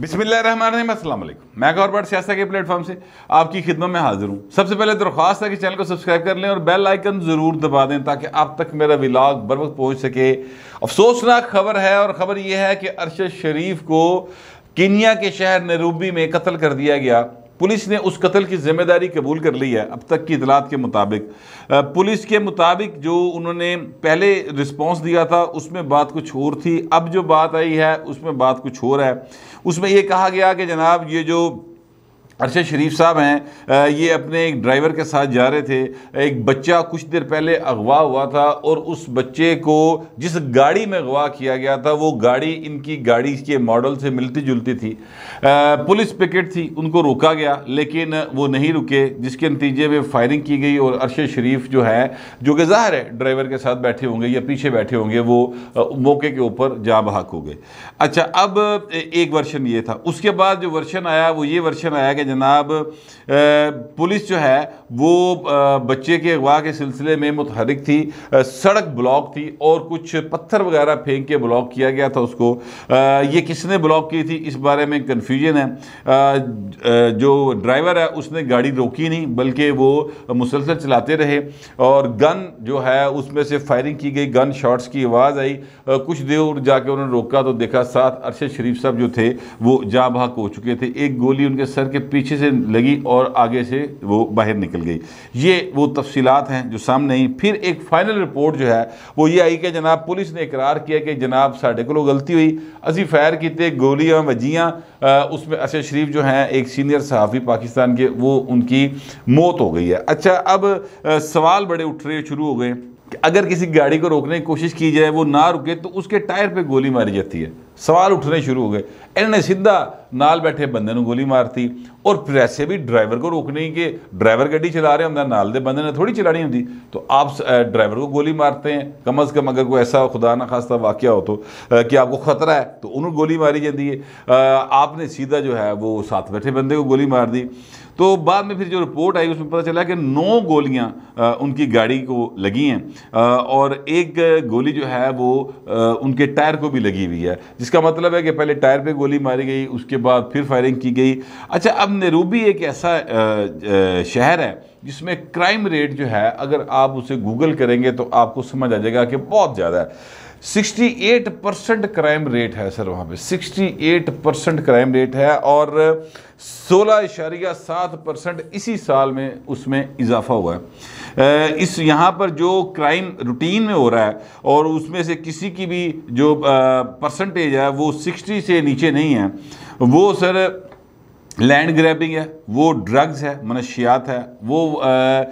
बिसमिल्लाम मैं गौरबाट सियासा के प्लेटफॉर्म से आपकी खिदमत में हाजिर हूँ सबसे पहले तो दरख्वास्त है कि चैनल को सब्सक्राइब कर लें और बेल आइकन ज़रूर दबा दें ताकि आप तक मेरा विलाग बर वक्त पहुँच सके अफसोसनाक खबर है और ख़बर यह है कि अरशद शरीफ को कीनिया के शहर नरूबी में कत्ल कर दिया गया पुलिस ने उस कत्ल की जिम्मेदारी कबूल कर ली है अब तक की इतलात के मुताबिक पुलिस के मुताबिक जो उन्होंने पहले रिस्पांस दिया था उसमें बात कुछ और थी अब जो बात आई है उसमें बात कुछ और है उसमें यह कहा गया कि जनाब ये जो अरशद अच्छा, शरीफ साहब हैं ये अपने एक ड्राइवर के साथ जा रहे थे एक बच्चा कुछ देर पहले अगवा हुआ था और उस बच्चे को जिस गाड़ी में अगवा किया गया था वो गाड़ी इनकी गाड़ी के मॉडल से मिलती जुलती थी पुलिस पिकेट थी उनको रोका गया लेकिन वो नहीं रुके जिसके नतीजे में फायरिंग की गई और अरशद शरीफ जो है जो कि ज़ाहिर है ड्राइवर के साथ बैठे होंगे या पीछे बैठे होंगे वो मौके के ऊपर जहाँ बहाक हो गए अच्छा अब एक वर्षन ये था उसके बाद जो वर्षन आया वो ये वर्षन आया कि जनाब पुलिस जो है वो बच्चे के अगवा के सिलसिले में मुतहरक थी सड़क ब्लॉक थी और कुछ पत्थर वगैरह फेंक के ब्लॉक किया गया था उसको ये किसने ब्लॉक की थी इस बारे में कन्फ्यूजन है जो ड्राइवर है उसने गाड़ी रोकी नहीं बल्कि वो मुसलसल चलाते रहे और गन जो है उसमें से फायरिंग की गई गन शॉट्स की आवाज़ आई कुछ देर जाके उन्होंने रोका तो देखा साथ अरशद शरीफ साहब जो थे वो जाँ भाग हो चुके थे एक गोली उनके सर के पीछे से लगी और आगे से वो बाहर निकल गई ये वो तफसीत हैं जो सामने आई फिर एक फाइनल रिपोर्ट जो है वो ये आई कि जनाब पुलिस ने इकरार किया कि जनाब साढ़े को गलती हुई असी फायर किए गोलियाँ वजियाँ उसमें अशर शरीफ जो हैं एक सीनियर सहाफ़ी पाकिस्तान के वो उनकी मौत हो गई है अच्छा अब सवाल बड़े उठ रहे शुरू हो गए अगर किसी गाड़ी को रोकने की कोशिश की जाए वो ना रुके तो उसके टायर पे गोली मारी जाती है सवाल उठने शुरू हो गए इन्होंने सीधा नाल बैठे बंदे ने गोली मारती और फिर ऐसे भी ड्राइवर को रोकने के ड्राइवर गड्डी चला रहे होंगे नाल दे बंदे ने थोड़ी चलानी होती तो आप ड्राइवर को गोली मारते हैं कम अज़ कम अगर कोई ऐसा खुदा ना खास्ता वाक्य हो तो कि आपको ख़तरा है तो उन्होंने गोली मारी जाती है आपने सीधा जो है वो साथ बैठे बंदे को गोली मार दी तो बाद में फिर जो रिपोर्ट आई उसमें पता चला कि नौ गोलियां उनकी गाड़ी को लगी हैं और एक गोली जो है वो उनके टायर को भी लगी हुई है जिसका मतलब है कि पहले टायर पे गोली मारी गई उसके बाद फिर फायरिंग की गई अच्छा अब नेरूबी एक ऐसा शहर है जिसमें क्राइम रेट जो है अगर आप उसे गूगल करेंगे तो आपको समझ आ जाएगा कि बहुत ज़्यादा है 68 परसेंट क्राइम रेट है सर वहाँ पे 68 परसेंट क्राइम रेट है और सोलह इशारिया सात परसेंट इसी साल में उसमें इजाफा हुआ है इस यहाँ पर जो क्राइम रूटीन में हो रहा है और उसमें से किसी की भी जो परसेंटेज है वो 60 से नीचे नहीं है वो सर लैंड ग्रैबिंग है वो ड्रग्स है मनशियात है वो आ, आ,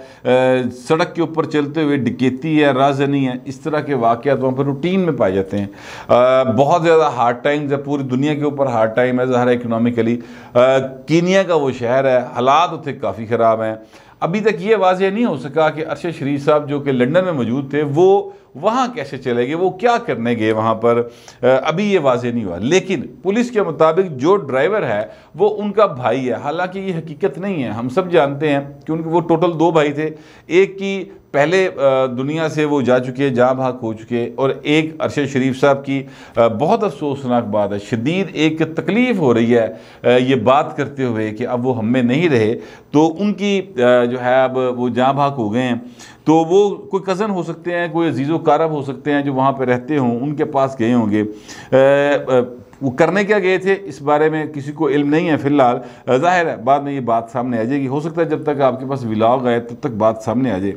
सड़क के ऊपर चलते हुए डिकेती है राजनी है इस तरह के वाक़ात वहाँ पर रूटीन में पाए जाते हैं आ, बहुत ज़्यादा हार्ड टाइम्स है पूरी दुनिया के ऊपर हार्ड टाइम है ज़हरा इकनॉमिकली कीनिया का वो शहर है हालात उतने काफ़ी ख़राब हैं अभी तक ये वाजह नहीं हो सका कि अरशद शरीफ साहब जो कि लंडन में मौजूद थे वो वहाँ कैसे चले गए वो क्या करने गए वहाँ पर अभी ये वाजे नहीं हुआ लेकिन पुलिस के मुताबिक जो ड्राइवर है वो उनका भाई है हालांकि ये हकीकत नहीं है हम सब जानते हैं कि उनके वो टोटल दो भाई थे एक की पहले दुनिया से वो जा चुके हैं जहाँ भाग हो चुके और एक अरशद शरीफ साहब की बहुत अफसोसनाक बात है शदीद एक तकलीफ़ हो रही है ये बात करते हुए कि अब वो हम में नहीं रहे तो उनकी जो है अब वो जहाँ भाग हो गए हैं तो वो कोई कज़न हो सकते हैं कोई अजीज़ कारब हो सकते हैं जो वहाँ पर रहते हों उनके पास गए होंगे वो करने क्या गए थे इस बारे में किसी को इल्म नहीं है फिलहाल जाहिर है बाद में ये बात सामने आ जाएगी हो सकता है जब तक आपके पास विलाग आए तब तक बात सामने आ जाए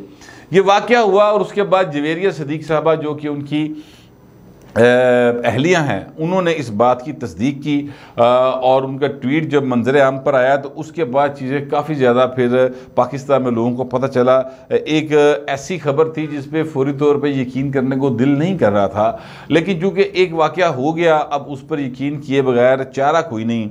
ये वाक़ हुआ और उसके बाद जवेरिया सदीक साहबा जो कि उनकी अहलियाँ हैं उन्होंने इस बात की तस्दीक की आ, और उनका ट्वीट जब मंजर आम पर आया तो उसके बाद चीज़ें काफ़ी ज़्यादा फिर पाकिस्तान में लोगों को पता चला एक ऐसी खबर थी जिस पर फौरी तौर पर यकीन करने को दिल नहीं कर रहा था लेकिन चूँकि एक वाक़ हो गया अब उस पर यकीन किए बगैर चारा कोई नहीं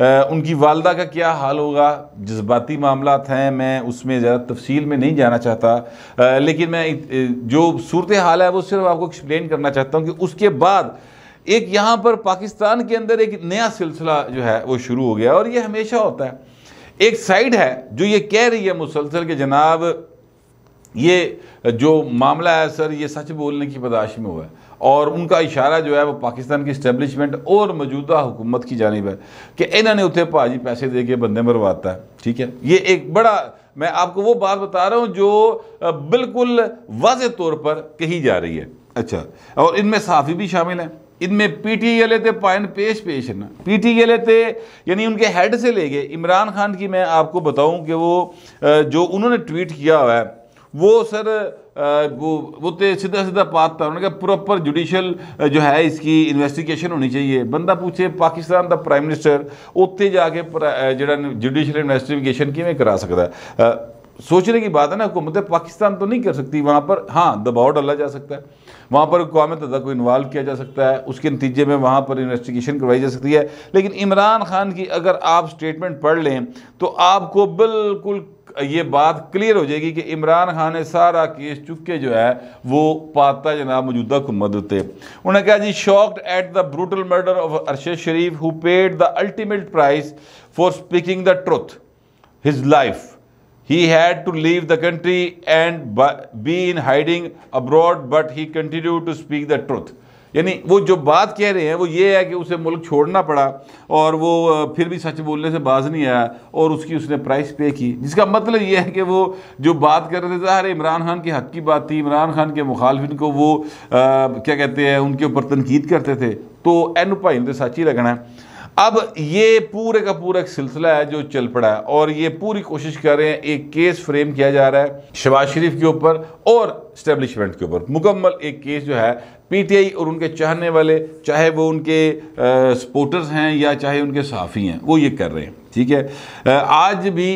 उनकी वालदा का क्या हाल होगा जज्बाती मामला हैं मैं उसमें ज़्यादा तफसील में नहीं जाना चाहता आ, लेकिन मैं जो सूरत हाल है वो सिर्फ आपको एक्सप्लेन करना चाहता हूँ कि उसके बाद एक यहाँ पर पाकिस्तान के अंदर एक नया सिलसिला जो है वो शुरू हो गया और ये हमेशा होता है एक साइड है जो ये कह रही है मुसलसल के जनाब ये जो मामला है सर ये सच बोलने की पदाश में हुआ है और उनका इशारा जो है वो पाकिस्तान की इस्टेबलिशमेंट और मौजूदा हुकूमत की जानब है कि इन्होंने उतरे भाजी पैसे दे के बंदे मरवाता है ठीक है ये एक बड़ा मैं आपको वो बात बता रहा हूँ जो बिल्कुल वाज तौर पर कही जा रही है अच्छा और इनमें साफी भी शामिल हैं इनमें पी टी ए थे तो पायन पेश पेश ना पी टी ए थे तो, यानी उनके हेड से ले गए इमरान खान की मैं आपको बताऊं कि वो जो उन्होंने ट्वीट किया हुआ है वो सर वो वो तो सीधा सीधा पात था उन्होंने कहा प्रॉपर जुडिशल जो है इसकी इन्वेस्टिगेशन होनी चाहिए बंदा पूछे पाकिस्तान का प्राइम मिनिस्टर ਉੱਥੇ जाके जरा जुडिशल इन्वेस्टिगेशन किमें करा सकता है सोचने की बात है ना हुकूमत पाकिस्तान तो नहीं कर सकती वहाँ पर हाँ दबाव डाला जा सकता है वहाँ पर कौम तदा को इन्वाल्व किया जा सकता है उसके नतीजे में वहाँ पर इन्वेस्टिगेशन करवाई जा सकती है लेकिन इमरान खान की अगर आप स्टेटमेंट पढ़ लें तो आपको बिल्कुल ये बात क्लियर हो जाएगी कि इमरान खान ने सारा केस चुक के जो है वो पाता जनाब मौजूदा हुकूमत उत्ते उन्होंने कहा जी shocked at the brutal murder of Arshad Sharif who paid the ultimate price for speaking the truth his life he had to leave the country and be in hiding abroad but he continued to speak the truth यानी वो जो बात कह रहे हैं वो ये है कि उसे मुल्क छोड़ना पड़ा और वो फिर भी सच बोलने से बाज नहीं आया और उसकी उसने प्राइस पे की जिसका मतलब ये है कि वो जो बात कर रहे थे ज़ाहिर इमरान खान के हक की बात थी इमरान खान के मुखालफिन को वो आ, क्या कहते हैं उनके ऊपर तनकीद करते थे तो एन भाई सच ही लगना है अब ये पूरे का पूरा एक सिलसिला है जो चल पड़ा है और ये पूरी कोशिश कर रहे हैं एक केस फ्रेम किया जा रहा है शबाज शरीफ के ऊपर और स्टेब्लिशमेंट के ऊपर मुकम्मल एक केस जो है पीटीआई और उनके चाहने वाले चाहे वो उनके सपोर्टर्स हैं या चाहे उनके साफ़ी हैं वो ये कर रहे हैं ठीक है आज भी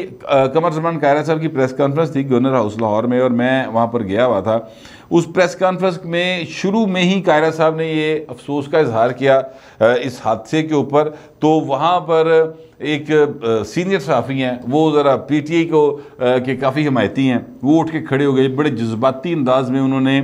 कमर जमान कायरा साहब की प्रेस कॉन्फ्रेंस थी गवर्नर हाउस लाहौर में और मैं वहाँ पर गया हुआ था उस प्रेस कॉन्फ्रेंस में शुरू में ही कायरा साहब ने ये अफसोस का इजहार किया इस हादसे के ऊपर तो वहाँ पर एक सीनियर साफ़ी हैं वो ज़रा आई को के काफ़ी हमायती हैं वो उठ के खड़े हो गए बड़े जज्बाती अंदाज में उन्होंने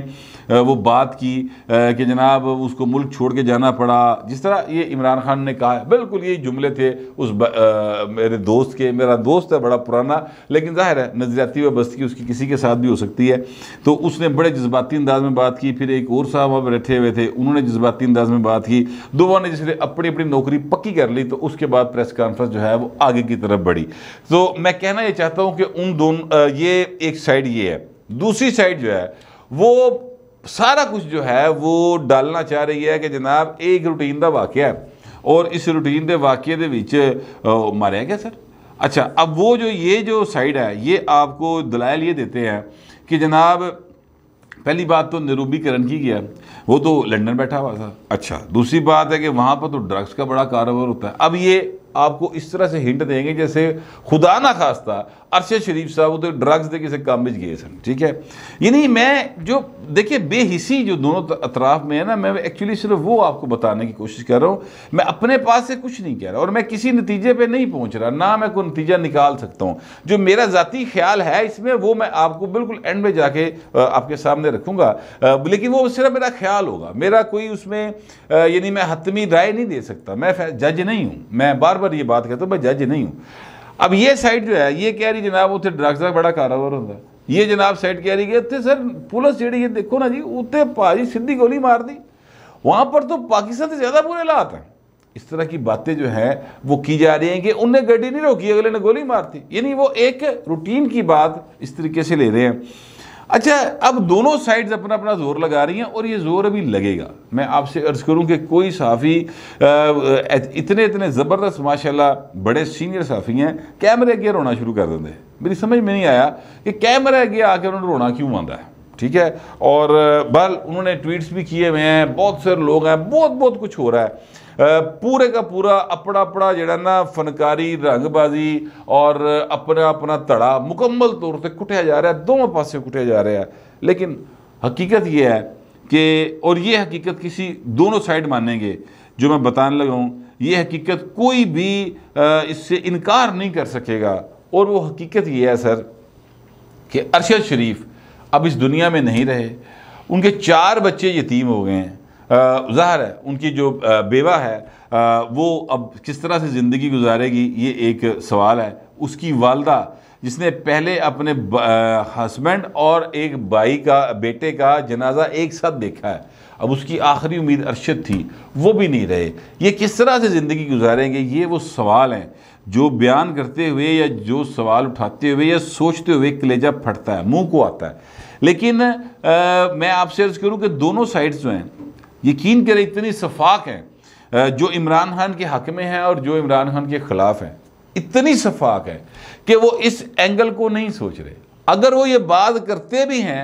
वो बात की कि जनाब उसको मुल्क छोड़ के जाना पड़ा जिस तरह ये इमरान खान ने कहा बिल्कुल ये जुमले थे उस ब, आ, मेरे दोस्त के मेरा दोस्त है बड़ा पुराना लेकिन जाहिर है नजरियाती वस्ती उसकी किसी के साथ भी हो सकती है तो उसने बड़े जज्बाती अंदाज में बात की फिर एक और साहब वहाँ बैठे हुए थे उन्होंने जज्बाती अंदाज में बात की दोबारा ने जिसने अपनी अपनी नौकरी पक्की कर ली तो उसके बाद प्रेस कॉन्फ्रेंस जो है वो आगे की तरफ बढ़ी तो मैं कहना ये चाहता हूँ कि उन दोनों ये एक साइड ये है दूसरी साइड जो है वो सारा कुछ जो है वो डालना चाह रही है कि जनाब एक रूटीन का वाक्य है और इस रूटीन के वाक्य के बीच मारे ਮਾਰਿਆ सर अच्छा अब वो जो ये जो साइड है ये आपको दलाल ये देते हैं कि जनाब पहली बात तो निरूबीकरण की गया वो तो लंदन बैठा हुआ था अच्छा दूसरी बात है कि वहाँ पर तो ड्रग्स का बड़ा कारोबार होता है अब ये आपको इस तरह से हिंट देंगे जैसे खुदा ना खास्ता अरशद शरीफ साहब ਉਹਦੇ ड्रग्स के किसी काम में गए ਸਨ ठीक है यानी मैं जो देखिए बेहिसी जो दोनों अतराफ में है ना मैं एक्चुअली सिर्फ वो आपको बताने की कोशिश कर रहा हूँ मैं अपने पास से कुछ नहीं कह रहा और मैं किसी नतीजे पर नहीं पहुँच रहा ना मैं कोई नतीजा निकाल सकता हूँ जो मेरा ज़ाती ख्याल है इसमें वो मैं आपको बिल्कुल एंड में जाके आपके सामने रखूँगा लेकिन वो सिर्फ मेरा ख्याल होगा मेरा कोई उसमें यानी मैं हतमी राय नहीं दे सकता मैं जज नहीं हूँ मैं बार बार ये बात कहता हूँ मैं जज नहीं हूँ अब ये साइड जो है ये कह रही जनाब उ ड्रग्स का बड़ा कारोबार होंगे ये जनाब साइड कह रही कि सर पुलिस जी देखो ना जी उत्ते भाजी सीधी गोली मार दी वहाँ पर तो पाकिस्तान से ज़्यादा बुरे हालात हैं इस तरह की बातें जो हैं वो की जा रही हैं कि उनने गड्डी नहीं रोकी अगले ने गोली मारती यानी वो एक रूटीन की बात इस तरीके से ले रहे हैं अच्छा अब दोनों साइड्स अपना अपना जोर लगा रही हैं और ये जोर अभी लगेगा मैं आपसे अर्ज़ करूं कि कोई साफ़ी इतने इतने ज़बरदस्त माशाल्लाह बड़े सीनियर साफ़ी हैं कैमरे अगे रोना शुरू कर देंगे मेरी समझ में नहीं आया कि कैमरे अगे आके उन्होंने रोना क्यों आंदा है ठीक है और बल उन्होंने ट्वीट्स भी किए हुए हैं बहुत सारे लोग हैं बहुत बहुत कुछ हो रहा है पूरे का पूरा अपना अपना जोड़ा ना फनकारी रंगबाजी और अपना अपना धड़ा मुकम्मल तौर पर कुटिया जा रहा है दोनों पासे कुटिया जा रहा है लेकिन हकीकत यह है कि और ये हकीकत किसी दोनों साइड मानेंगे जो मैं बताने लगा हूँ ये हकीकत कोई भी इससे इनकार नहीं कर सकेगा और वो हकीकत यह है सर कि अरशद शरीफ अब इस दुनिया में नहीं रहे उनके चार बच्चे यतीम हो गए हैं ज़ाहिर है उनकी जो बेवा है वो अब किस तरह से ज़िंदगी गुजारेगी ये एक सवाल है उसकी वालदा जिसने पहले अपने हस्बैंड और एक भाई का बेटे का जनाजा एक साथ देखा है अब उसकी आखिरी उम्मीद अरशद थी वो भी नहीं रहे ये किस तरह से ज़िंदगी गुजारेंगे ये वो सवाल हैं जो बयान करते हुए या जो सवाल उठाते हुए या सोचते हुए कलेजा फटता है मुंह को आता है लेकिन आ, मैं आपसे अर्ज़ करूं कि दोनों साइड्स जो हैं यकीन करें इतनी शफाक हैं जो इमरान खान के हक में हैं और जो इमरान खान के ख़िलाफ़ हैं इतनी शफाक है कि वो इस एंगल को नहीं सोच रहे अगर वो ये बात करते भी हैं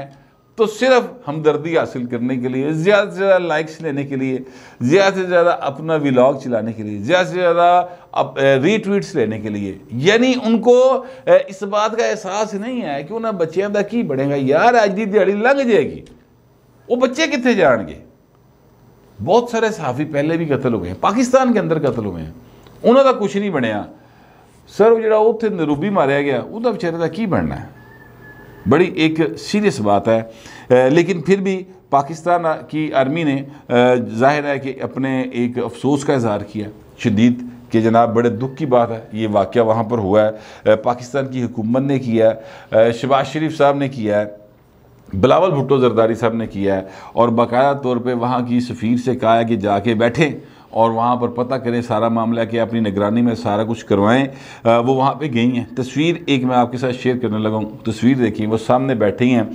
तो सिर्फ हमदर्दी हासिल करने के लिए ज़्यादा से ज़्यादा लाइक्स लेने के लिए ज़्यादा से ज़्यादा अपना व्लाग चलाने के लिए ज़्यादा से ज़्यादा रीट्वीट्स लेने के लिए यानी उनको इस बात का एहसास नहीं है कि उन्हें बच्चों का की बढ़ेगा यार अज की दिहाड़ी लंघ जाएगी वो बच्चे कितने जाएंगे बहुत सारे सहाफ़ी पहले भी कतल हुए हैं पाकिस्तान के अंदर कतल हुए हैं उन्होंने कुछ नहीं बनया सर ਉਹ ਜਿਹੜਾ ਉੱਥੇ मारिया गया वह बेचारे का की बनना है बड़ी एक सीरियस बात है लेकिन फिर भी पाकिस्तान की आर्मी ने जाहिर है कि अपने एक अफसोस का इजहार किया शदीद कि जनाब बड़े दुख की बात है ये वाक़ वहाँ पर हुआ है पाकिस्तान की हुकूमत ने किया है शबाज शरीफ साहब ने किया है बिलावल भुट्टो जरदारी साहब ने किया है और बाकायदा तौर पे वहाँ की सफ़ीर से कहा है कि जाके बैठें और वहाँ पर पता करें सारा मामला कि अपनी निगरानी में सारा कुछ करवाएं वो वहाँ पे गई हैं तस्वीर एक मैं आपके साथ शेयर करने लगा हूँ तस्वीर देखी वो सामने बैठी हैं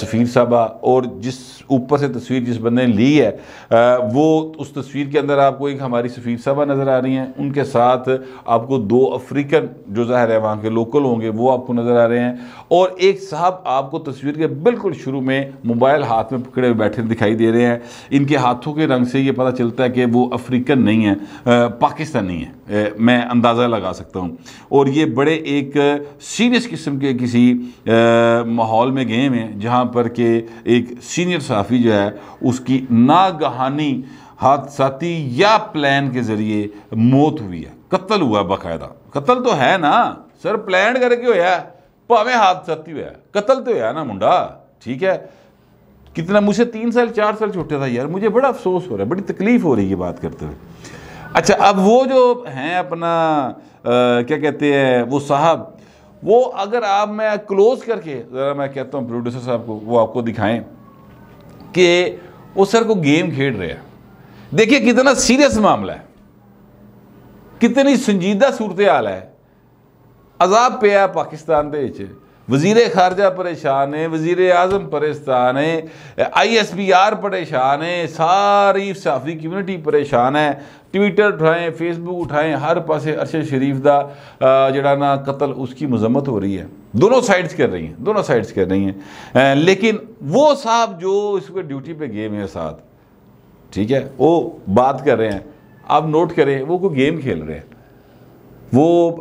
सफ़ीर साहबा और जिस ऊपर से तस्वीर जिस बंदे ने ली है आ, वो उस तस्वीर के अंदर आपको एक हमारी सफ़ीर साहबा नज़र आ रही हैं उनके साथ आपको दो अफ्रीकन जो ज़ाहिर है वहाँ के लोकल होंगे वो आपको नज़र आ रहे हैं और एक साहब आपको तस्वीर के बिल्कुल शुरू में मोबाइल हाथ में पकड़े बैठे दिखाई दे रहे हैं इनके हाथों के रंग से ये पता चलता है कि वो अफ्रीकन नहीं है पाकिस्तानी है मैं अंदाज़ा लगा सकता हूँ और ये बड़े एक सीरियस किस्म के किसी माहौल में गए हुए हैं जहाँ पर के एक सीनियर साफ़ी जो है उसकी नागहानी हादसाती या प्लान के ज़रिए मौत हुई है कत्ल हुआ है बाकायदा कत्ल तो है ना सर प्लान करके होया भावें हादसाती होया कत्ल तो होया ना मुंडा ठीक है कितना मुझसे तीन साल चार साल छोटे था यार मुझे बड़ा अफसोस हो रहा है बड़ी तकलीफ़ हो रही है बात करते हुए अच्छा अब वो जो हैं अपना आ, क्या कहते हैं वो साहब वो अगर आप मैं क्लोज करके ज़रा मैं कहता हूँ प्रोड्यूसर साहब को वो आपको दिखाएं कि वो सर को गेम खेल रहे हैं देखिए कितना सीरियस मामला है कितनी संजीदा सूरत हाल है अजाब पे है पाकिस्तान के वजीर खारजा परेशान है वजीर अजम परेशान है आई एस पी आर परेशान है सारी सहाफ़ी कम्यूनिटी परेशान है ट्विटर उठाएं फेसबुक उठाएं हर पास अरशद शरीफ का जड़ा ना कत्ल उसकी मजम्मत हो रही है दोनों साइड्स कर रही हैं दोनों साइड्स कर रही हैं लेकिन वो साहब जो इसको ड्यूटी पे गए मेरे साथ ठीक है वो बात कर रहे हैं आप नोट करें वो कोई गेम खेल रहे हैं वो आ,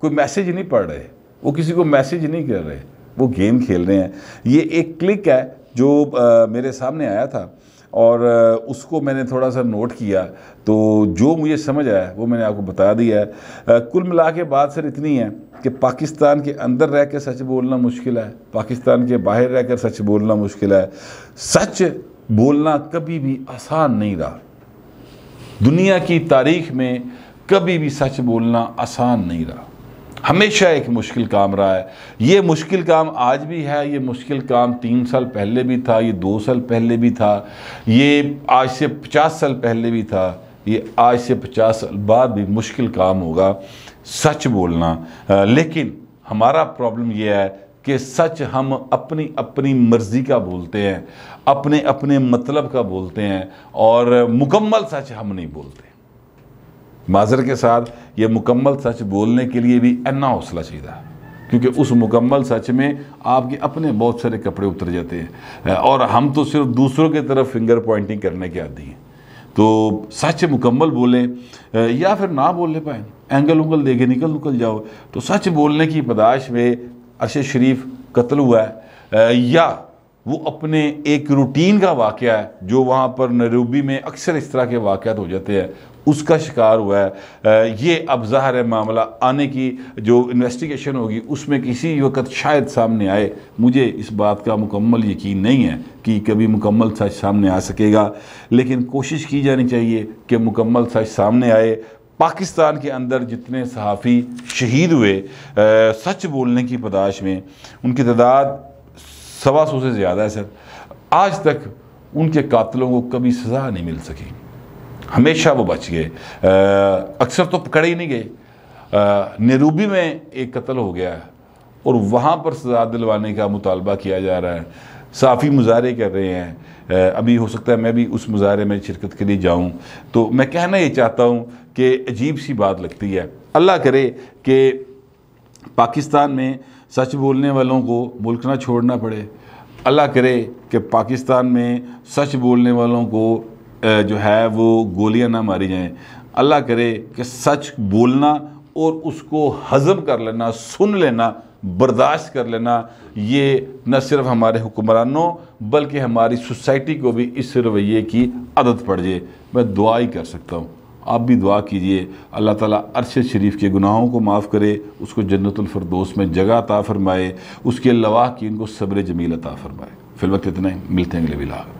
कोई मैसेज नहीं पढ़ रहे वो किसी को मैसेज नहीं कर रहे वो गेम खेल रहे हैं ये एक क्लिक है जो आ, मेरे सामने आया था और उसको मैंने थोड़ा सा नोट किया तो जो मुझे समझ आया वो मैंने आपको बता दिया है कुल मिला के बात सर इतनी है कि पाकिस्तान के अंदर रह कर सच बोलना मुश्किल है पाकिस्तान के बाहर रह कर सच बोलना मुश्किल है सच बोलना कभी भी आसान नहीं रहा दुनिया की तारीख में कभी भी सच बोलना आसान नहीं रहा हमेशा एक मुश्किल काम रहा है ये मुश्किल काम आज भी है ये मुश्किल काम तीन साल पहले भी था ये दो साल पहले भी था ये आज से पचास साल पहले भी था ये आज से पचास साल बाद भी मुश्किल काम होगा सच बोलना आ, लेकिन हमारा प्रॉब्लम यह है कि सच हम अपनी अपनी मर्ज़ी का बोलते हैं अपने अपने मतलब का बोलते हैं और मुकम्मल सच हम नहीं बोलते माजर के साथ ये मुकम्मल सच बोलने के लिए भी अन्ना हौसला चाहिए क्योंकि उस मुकम्मल सच में आपके अपने बहुत सारे कपड़े उतर जाते हैं और हम तो सिर्फ दूसरों की तरफ फिंगर पॉइंटिंग करने के आदि हैं तो सच मुकम्मल बोलें या फिर ना बोल ले पाए एंगल उंगल देखे निकल निकल जाओ तो सच बोलने की पदाश में अरशद शरीफ कत्ल हुआ है या वो अपने एक रूटीन का वाक़ है जो वहाँ पर नरूबी में अक्सर इस तरह के वाक़ हो जाते हैं उसका शिकार हुआ है ये अब ज़ाहिर है मामला आने की जो इन्वेस्टिगेशन होगी उसमें किसी वक्त शायद सामने आए मुझे इस बात का मुकम्मल यकीन नहीं है कि कभी मुकम्मल सच सामने आ सकेगा लेकिन कोशिश की जानी चाहिए कि मुकम्मल सच सामने आए पाकिस्तान के अंदर जितने सहाफ़ी शहीद हुए आ, सच बोलने की पदाश में उनकी तादाद सवा सौ से ज़्यादा है सर आज तक उनके कातलों को कभी सज़ा नहीं मिल सकी हमेशा वो बच गए अक्सर तो पकड़े ही नहीं गए नेरूबी में एक कत्ल हो गया और वहाँ पर सजा दिलवाने का मुतालबा किया जा रहा है साफ़ी मुजाहरे कर रहे हैं अभी हो सकता है मैं भी उस मुजाहरे में शिरकत के लिए जाऊँ तो मैं कहना ये चाहता हूँ कि अजीब सी बात लगती है अल्लाह करे कि पाकिस्तान में सच बोलने वालों को मुल्क ना छोड़ना पड़े अल्लाह करे कि पाकिस्तान में सच बोलने वालों को जो है वो गोलियां ना मारी जाएं अल्लाह करे कि सच बोलना और उसको हज़म कर लेना सुन लेना बर्दाश्त कर लेना ये न सिर्फ हमारे हुक्मरानों बल्कि हमारी सोसाइटी को भी इस रवैये की आदत पड़ जाए मैं दुआ ही कर सकता हूँ आप भी दुआ कीजिए अल्लाह ताला अरशद शरीफ के गुनाहों को माफ़ करे उसको जन्नतफरदोस में जगह अता फ़रमाए उसके लवा की इनको सब्र जमील अता फ़रमाए वक्त इतना ही मिलते हैं अगले बिलाग